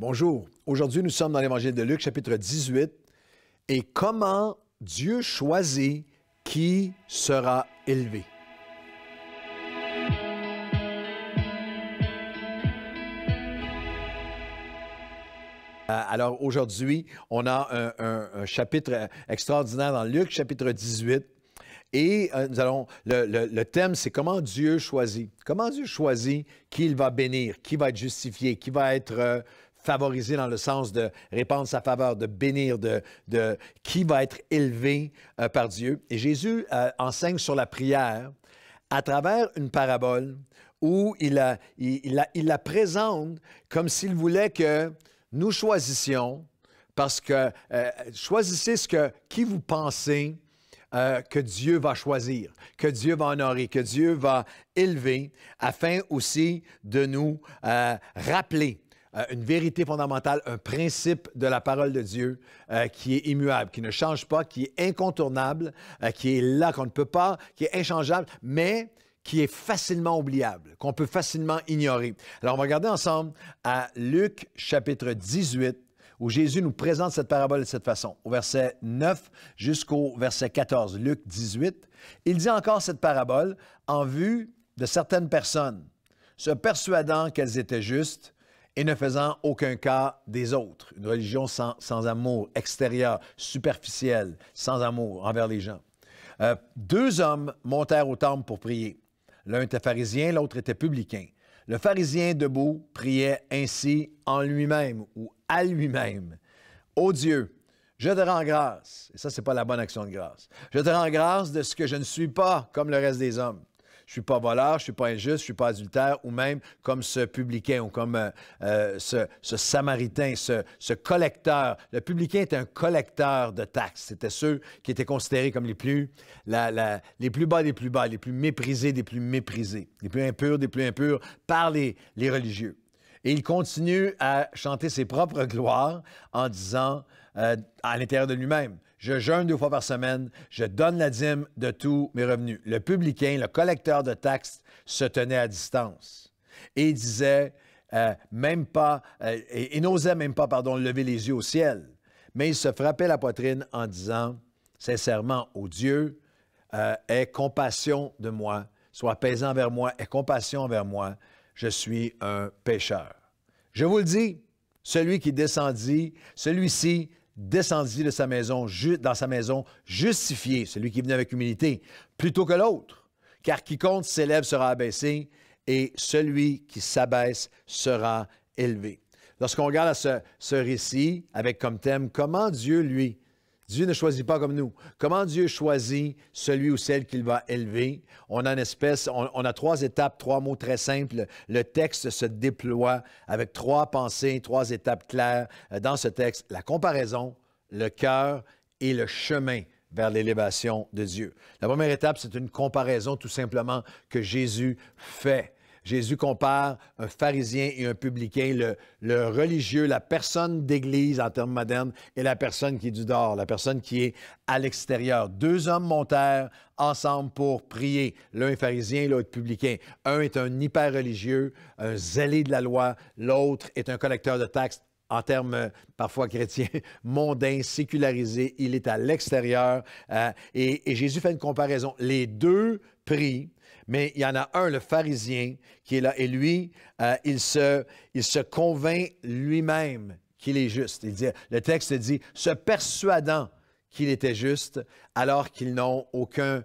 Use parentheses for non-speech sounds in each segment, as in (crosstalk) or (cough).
Bonjour. Aujourd'hui, nous sommes dans l'Évangile de Luc, chapitre 18, et comment Dieu choisit qui sera élevé. Euh, alors aujourd'hui, on a un, chapitre extraordinaire dans Luc, chapitre 18. Et euh, nous allons, le, thème, c'est comment Dieu choisit. Comment Dieu choisit qui il va bénir, qui va être justifié, qui va être euh, favoriser dans le sens de répandre sa faveur, de bénir, de, de qui va être élevé euh, par Dieu. Et Jésus euh, enseigne sur la prière à travers une parabole où il la, il présente comme s'il voulait que nous choisissions, parce que euh, choisissez ce que, qui vous pensez que Dieu va choisir, que Dieu va honorer, que Dieu va élever, afin aussi de nous rappeler euh, une vérité fondamentale, un principe de la parole de Dieu euh, qui est immuable, qui ne change pas, qui est incontournable, euh, qui est là, qu'on ne peut pas, qui est inchangeable, mais qui est facilement oubliable, qu'on peut facilement ignorer. Alors, on va regarder ensemble à Luc chapitre 18, où Jésus nous présente cette parabole de cette façon, au verset 9 jusqu'au verset 14, Luc 18. Il dit encore cette parabole en vue de certaines personnes, se persuadant qu'elles étaient justes et ne faisant aucun cas des autres. Une religion sans, amour, extérieur, superficielle, sans amour envers les gens. Euh, deux hommes montèrent au temple pour prier. L'un était pharisien, l'autre était publicain. Le pharisien debout priait ainsi en lui-même ou à lui-même. Ô Dieu, je te rends grâce. Et ça, c'est pas la bonne action de grâce. Je te rends grâce de ce que je ne suis pas comme le reste des hommes je suis pas voleur, je suis pas injuste, je suis pas adultère, ou même comme ce publicain ou comme euh, euh, ce, samaritain, ce, collecteur. Le publicain était un collecteur de taxes. C'était ceux qui étaient considérés comme les plus, les plus bas des plus bas, les plus méprisés des plus méprisés, les plus impurs des plus impurs par les, religieux. Et il continue à chanter ses propres gloires en disant euh, à l'intérieur de lui-même, je jeûne deux fois par semaine, je donne la dîme de tous mes revenus. Le publicain, le collecteur de taxes, se tenait à distance et disait euh, même pas, euh, et, n'osait même pas, pardon, lever les yeux au ciel, mais il se frappait la poitrine en disant, sincèrement, au oh Dieu, euh, aie compassion de moi, sois apaisant vers moi, aie compassion vers moi, je suis un pécheur. Je vous le dis, celui qui descendit, celui-ci descendit de sa maison, dans sa maison justifié, celui qui venait avec humilité, plutôt que l'autre. Car quiconque s'élève sera abaissé et celui qui s'abaisse sera élevé. Lorsqu'on regarde ce récit avec comme thème comment Dieu, lui, Dieu ne choisit pas comme nous. Comment Dieu choisit celui ou celle qu'il va élever? On a espèce, on, a trois étapes, trois mots très simples. Le texte se déploie avec trois pensées, trois étapes claires euh, dans ce texte. La comparaison, le cœur et le chemin vers l'élévation de Dieu. La première étape, c'est une comparaison tout simplement que Jésus fait Jésus compare un pharisien et un publicain, le, religieux, la personne d'église en termes modernes, et la personne qui est du dehors, la personne qui est à l'extérieur. Deux hommes montèrent ensemble pour prier. L'un est pharisien, l'autre publicain. Un est un hyper-religieux, un zélé de la loi. L'autre est un collecteur de taxes, en termes euh, parfois chrétiens, (laughs) mondains, sécularisés. Il est à l'extérieur. Euh, et Jésus fait une comparaison. Les deux prient mais il y en a un, le pharisien, qui est là. Et lui, euh, il, se, il se convainc lui-même qu'il est juste. Il le texte dit, se persuadant qu'il était juste, alors qu'ils n'ont aucun,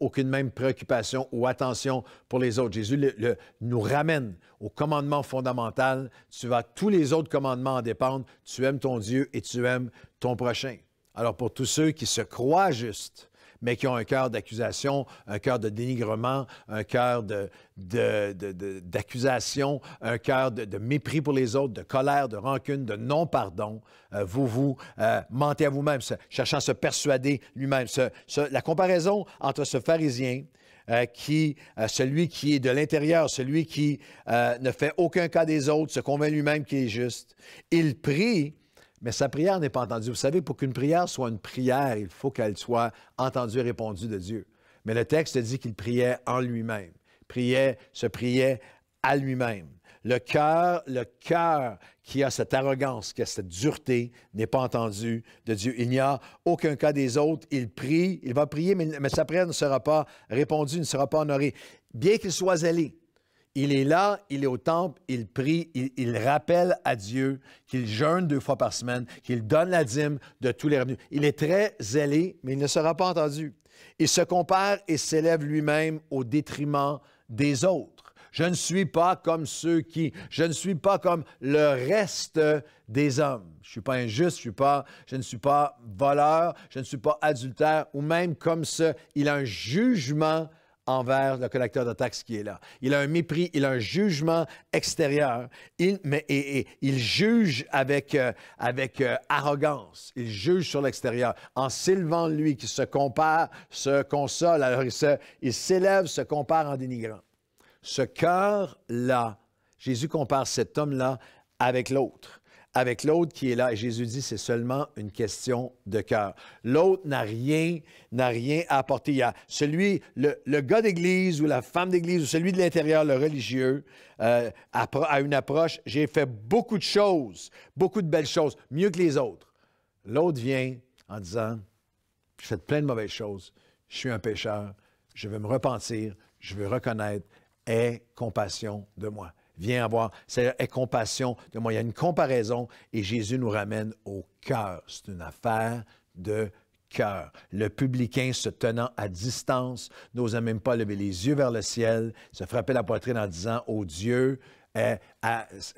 aucune même préoccupation ou attention pour les autres. Jésus le, nous ramène au commandement fondamental. Tu vas, tous les autres commandements en dépendre, Tu aimes ton Dieu et tu aimes ton prochain. Alors pour tous ceux qui se croient justes, mais qui ont un cœur d'accusation, un cœur de dénigrement, un cœur d'accusation, un cœur de, mépris pour les autres, de colère, de rancune, de non-pardon. Euh, vous, vous euh, mentez à vous-même, cherchant à se persuader lui-même. la comparaison entre ce pharisien euh, qui, celui qui est de l'intérieur, celui qui ne fait aucun cas des autres, se convainc lui-même qu'il est juste. Il prie mais sa prière n'est pas entendue. Vous savez, pour qu'une prière soit une prière, il faut qu'elle soit entendue et répondue de Dieu. Mais le texte dit qu'il priait en lui-même, priait, se priait à lui-même. Le cœur, le cœur qui a cette arrogance, qui a cette dureté, n'est pas entendu de Dieu. Il n'y a aucun cas des autres. Il prie, il va prier, mais, mais sa prière ne sera pas répondue, ne sera pas honorée. Bien qu'il soit zélé, il est là, il est au temple, il prie, il, rappelle à Dieu qu'il jeûne deux fois par semaine, qu'il donne la dîme de tous les revenus. Il est très zélé, mais il ne sera pas entendu. Il se compare et s'élève lui-même au détriment des autres. Je ne suis pas comme ceux qui, je ne suis pas comme le reste des hommes. Je ne suis pas injuste, je, suis pas, je ne suis pas voleur, je ne suis pas adultère, ou même comme ceux, Il a un jugement envers le collecteur de taxes qui est là. Il a un mépris, il a un jugement extérieur, il, mais, il juge avec, euh, avec euh, arrogance, il juge sur l'extérieur, en s'élevant lui, qui se compare, se console, alors il s'élève, se compare en dénigrant. Ce cœur-là, Jésus compare cet homme-là avec l'autre avec l'autre qui est là. Jésus dit, c'est seulement une question de cœur. L'autre n'a rien, n'a rien à apporter. celui, le, le gars d'église ou la femme d'église ou celui de l'intérieur, le religieux, à euh, a, une approche, j'ai fait beaucoup de choses, beaucoup de belles choses, mieux que les autres. L'autre vient en disant, j'ai fait plein de mauvaises choses, je suis un pécheur, je veux me repentir, je veux reconnaître, aie compassion de moi. Viens avoir cette compassion de moi. Il y a une comparaison et Jésus nous ramène au cœur. C'est une affaire de cœur. Le publicain se tenant à distance n'osa même pas lever les yeux vers le ciel, se frapper la poitrine en disant Ô oh Dieu,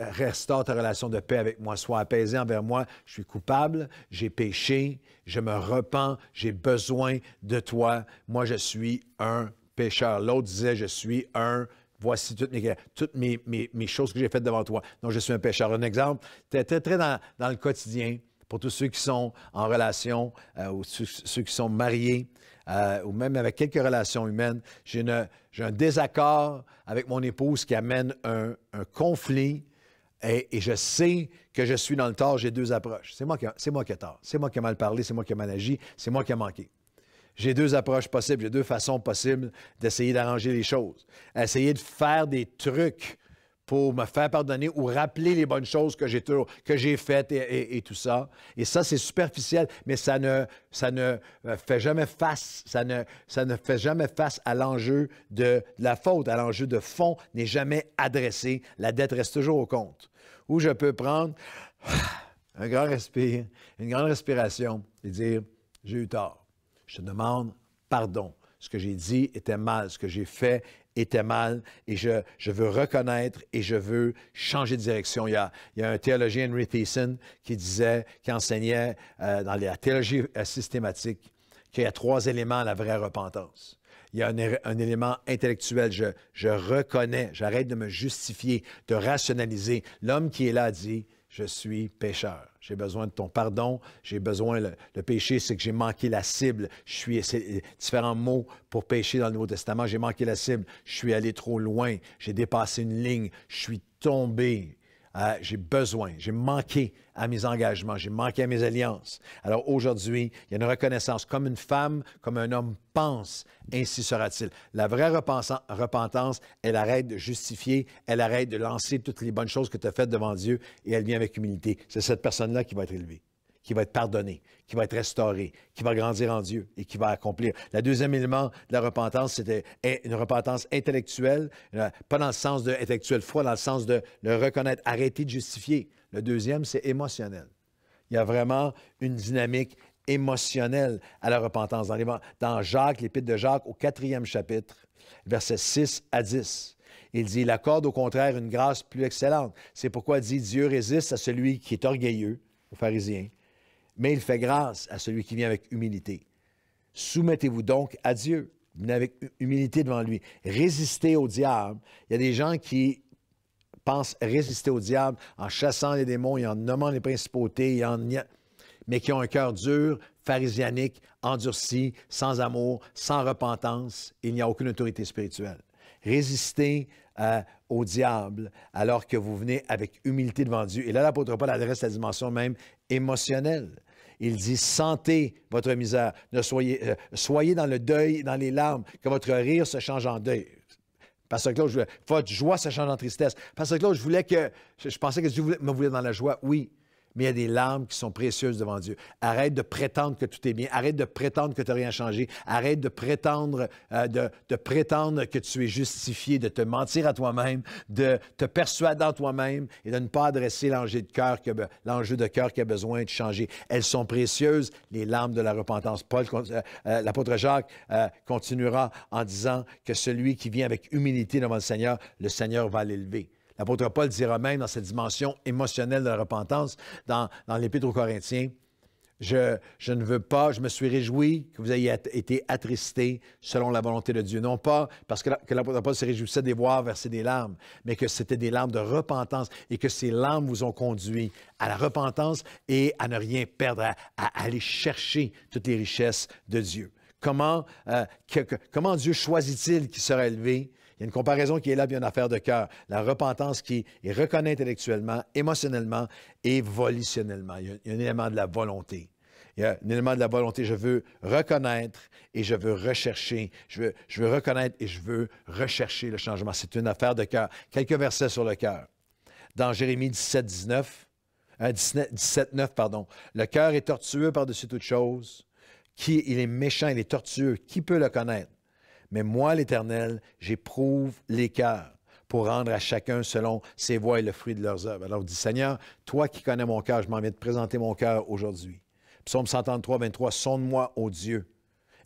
restaure ta relation de paix avec moi, sois apaisé envers moi, je suis coupable, j'ai péché, je me repens, j'ai besoin de toi, moi je suis un pécheur. L'autre disait, je suis un voici toutes mes, choses que j'ai faites devant toi. Donc, je suis un pécheur. Un exemple, très, très, très dans, le quotidien, pour tous ceux qui sont en relation, euh, ou ceux, qui sont mariés, euh, ou même avec quelques relations humaines, j'ai, un désaccord avec mon épouse qui amène un, conflit. Et, je sais que je suis dans le tort, j'ai deux approches. C'est moi qui, c'est moi qui ai tort, c'est moi qui ai mal parlé, c'est moi qui ai mal agi, c'est moi qui ai manqué j'ai deux approches possibles, j'ai deux façons possibles d'essayer d'arranger les choses. Essayer de faire des trucs pour me faire pardonner ou rappeler les bonnes choses que j'ai, que j'ai faites et, tout ça. Et ça, c'est superficiel, mais ça ne, ça ne euh, fait jamais face, ça ne, ça ne fait jamais face à l'enjeu de, la faute, à l'enjeu de fond n'est jamais adressé. La dette reste toujours au compte. Ou je peux prendre (sighs) un grand respire, une grande respiration et dire, j'ai eu tort je demande pardon. Ce que j'ai dit était mal, ce que j'ai fait était mal, et je, veux reconnaître et je veux changer de direction. Il y a, un théologien, Henry Thiessen, qui disait, qui enseignait euh, dans la théologie euh, systématique qu'il y a trois éléments à la vraie repentance. Il y a un, élément intellectuel. Je, je reconnais, j'arrête de me justifier, de rationaliser. L'homme qui est là dit, je suis pécheur. J'ai besoin de ton pardon. J'ai besoin, le, péché, c'est que j'ai manqué la cible. Je suis, c'est différents mots pour péché dans le Nouveau Testament. J'ai manqué la cible. Je suis allé trop loin. J'ai dépassé une ligne. Je suis tombé. Euh, j'ai besoin, j'ai manqué à mes engagements, j'ai manqué à mes alliances. Alors aujourd'hui, il y a une reconnaissance. Comme une femme, comme un homme pense, ainsi sera-t-il. La vraie repentance, elle arrête de justifier, elle arrête de lancer toutes les bonnes choses que tu as faites devant Dieu et elle vient avec humilité. C'est cette personne-là qui va être élevée qui va être pardonné, qui va être restauré, qui va grandir en Dieu et qui va accomplir. Le deuxième élément de la repentance, c'était une repentance intellectuelle, euh, pas dans le sens de intellectuelle foi, dans le sens de le reconnaître, arrêter de justifier. Le deuxième, c'est émotionnel. Il y a vraiment une dynamique émotionnelle à la repentance. Dans, dans Jacques, l'épître de Jacques, au quatrième chapitre, versets 6 à 10, il dit, il accorde au contraire une grâce plus excellente. C'est pourquoi il dit, Dieu résiste à celui qui est orgueilleux, aux pharisiens, mais il fait grâce à celui qui vient avec humilité. Soumettez-vous donc à Dieu, venez avec humilité devant lui. Résistez au diable. Il y a des gens qui pensent résister au diable en chassant les démons et en nommant les principautés, mais qui ont un cœur dur, pharisianique, endurci, sans amour, sans repentance. Il n'y a aucune autorité spirituelle. Résistez euh, au diable alors que vous venez avec humilité devant Dieu. Et là, l'apôtre Paul adresse la dimension même émotionnelle. Il dit Sentez votre misère. Ne euh, soyez, dans le deuil, dans les larmes, que votre rire se change en deuil. Pasteur Claude, je votre joie se change en tristesse. que là, je voulais que. Je, pensais que Dieu me voulait dans la joie. Oui, mais il y a des larmes qui sont précieuses devant Dieu. Arrête de prétendre que tout est bien. Arrête de prétendre que tu n'as rien changé. Arrête de prétendre, euh, de, prétendre que tu es justifié, de te mentir à toi-même, de te persuader à toi-même et de ne pas adresser l'enjeu de cœur que l'enjeu de cœur qui a besoin de changer. Elles sont précieuses, les larmes de la repentance. Paul, euh, euh, l'apôtre Jacques continuera en disant que celui qui vient avec humilité devant le Seigneur, le Seigneur va l'élever. L'apôtre Paul dira même dans cette dimension émotionnelle de la repentance, dans, l'Épître aux Corinthiens, je, ne veux pas, je me suis réjoui que vous ayez été attristé selon la volonté de Dieu. Non pas parce que, l'apôtre Paul se réjouissait des voir verser des larmes, mais que c'était des larmes de repentance et que ces larmes vous ont conduit à la repentance et à ne rien perdre, à, aller chercher toutes les richesses de Dieu. Comment, euh, comment Dieu choisit-il qui sera élevé? Il y a une comparaison qui est là, bien il y a une affaire de cœur. La repentance qui est reconnaît intellectuellement, émotionnellement et volitionnellement. Il y, a, un élément de la volonté. Il y a un élément de la volonté. Je veux reconnaître et je veux rechercher. Je veux, reconnaître et je veux rechercher le changement. C'est une affaire de cœur. Quelques versets sur le cœur. Dans Jérémie 17, 19, 9, pardon. Le cœur est tortueux par-dessus toute chose. Qui, il est méchant, il est tortueux. Qui peut le connaître? Mais moi, l'Éternel, j'éprouve les cœurs pour rendre à chacun selon ses voies et le fruit de leurs œuvres. Alors, dit, Seigneur, toi qui connais mon cœur, je m'en viens te présenter mon cœur aujourd'hui. Psaume 133, 23, sonde-moi, ô Dieu,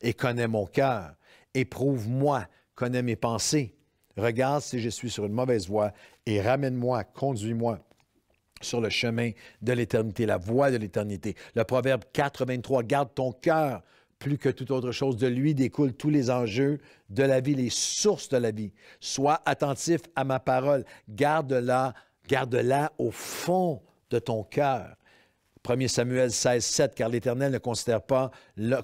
et connais mon cœur. Éprouve-moi, connais mes pensées. Regarde si je suis sur une mauvaise voie et ramène-moi, conduis-moi sur le chemin de l'éternité, la voie de l'éternité. Le proverbe 4, 23, garde ton cœur plus que toute autre chose, de lui découlent tous les enjeux de la vie, les sources de la vie. Sois attentif à ma parole. Garde-la, garde-la au fond de ton cœur. 1 Samuel 16, 7, car l'Éternel ne considère pas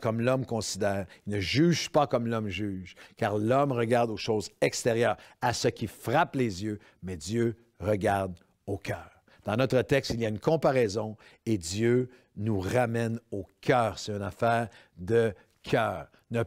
comme l'homme considère. Il ne juge pas comme l'homme juge, car l'homme regarde aux choses extérieures, à ce qui frappe les yeux, mais Dieu regarde au cœur. Dans notre texte, il y a une comparaison et Dieu nous ramène au cœur. C'est une affaire de cœur. Ne,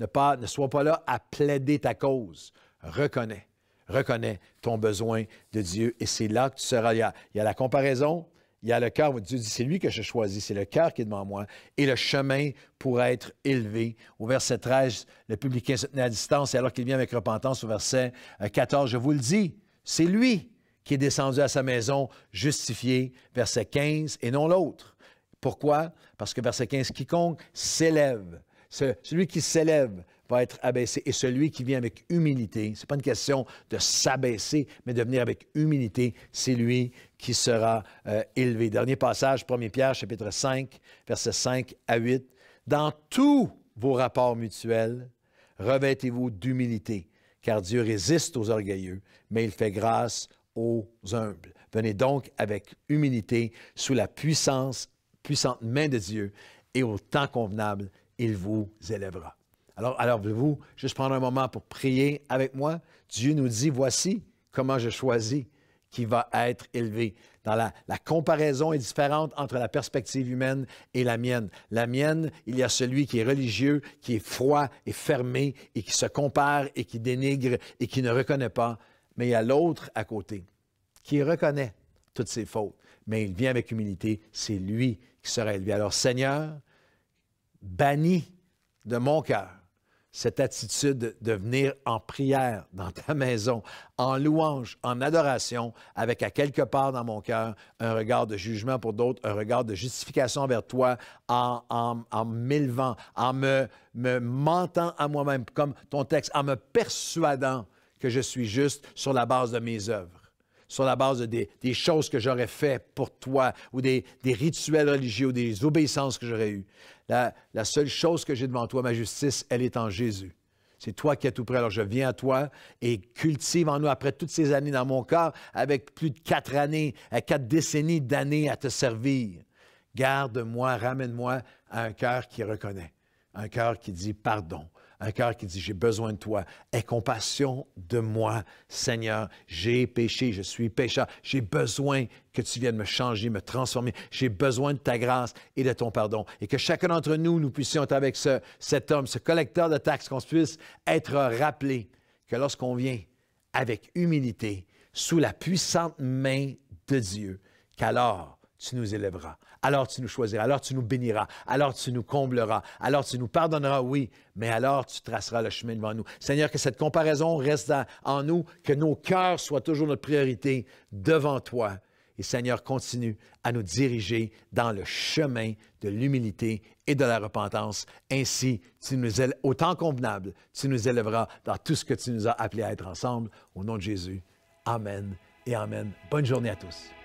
ne, pas, ne sois pas là à plaider ta cause. Reconnais, reconnais ton besoin de Dieu et c'est là que tu seras. Il y a, la comparaison, il y a le cœur. Dieu dit, c'est lui que je choisis, c'est le cœur qui est devant moi et le chemin pour être élevé. Au verset 13, le publicain se tenait à distance et alors qu'il vient avec repentance, au verset 14, euh, je vous le dis, c'est lui qui est descendu à sa maison justifié, verset 15, et non l'autre. Pourquoi? Parce que verset 15, quiconque s'élève, celui qui s'élève va être abaissé, et celui qui vient avec humilité, ce n'est pas une question de s'abaisser, mais de venir avec humilité, c'est lui qui sera euh, élevé. Dernier passage, 1 Pierre, chapitre 5, verset 5 à 8. Dans tous vos rapports mutuels, revêtez-vous d'humilité, car Dieu résiste aux orgueilleux, mais il fait grâce aux humbles. Venez donc avec humilité sous la puissance, puissante main de Dieu et au temps convenable, il vous élèvera. Alors, alors vous juste prendre un moment pour prier avec moi? Dieu nous dit, voici comment je choisis qui va être élevé. Dans la, la, comparaison est différente entre la perspective humaine et la mienne. La mienne, il y a celui qui est religieux, qui est froid et fermé et qui se compare et qui dénigre et qui ne reconnaît pas mais il y a l'autre à côté qui reconnaît toutes ses fautes, mais il vient avec humilité, c'est lui qui sera élevé. Alors Seigneur, bannis de mon cœur cette attitude de venir en prière dans ta maison, en louange, en adoration, avec à quelque part dans mon cœur un regard de jugement pour d'autres, un regard de justification envers toi, en, en, m'élevant, en me, me mentant à moi-même, comme ton texte, en me persuadant que je suis juste sur la base de mes œuvres sur la base des, choses que j'aurais fait pour toi ou des, rituels religieux ou des obéissances que j'aurais eues. La, seule chose que j'ai devant toi, ma justice, elle est en Jésus. C'est toi qui es tout prêt. Alors je viens à toi et cultive en nous après toutes ces années dans mon corps, avec plus de quatre années, quatre décennies d'années à te servir. Garde-moi, ramène-moi à un cœur qui reconnaît, un cœur qui dit pardon, un cœur qui dit, j'ai besoin de toi, aie compassion de moi, Seigneur, j'ai péché, je suis pécheur, j'ai besoin que tu viennes me changer, me transformer, j'ai besoin de ta grâce et de ton pardon. Et que chacun d'entre nous, nous puissions être avec ce, cet homme, ce collecteur de taxes, qu'on puisse être rappelé que lorsqu'on vient avec humilité, sous la puissante main de Dieu, qu'alors tu nous élèveras alors tu nous choisiras, alors tu nous béniras, alors tu nous combleras, alors tu nous pardonneras, oui, mais alors tu traceras le chemin devant nous. Seigneur, que cette comparaison reste en nous, que nos cœurs soient toujours notre priorité devant toi. Et Seigneur, continue à nous diriger dans le chemin de l'humilité et de la repentance. Ainsi, tu nous autant convenable, tu nous élèveras dans tout ce que tu nous as appelé à être ensemble. Au nom de Jésus. Amen et Amen. Bonne journée à tous.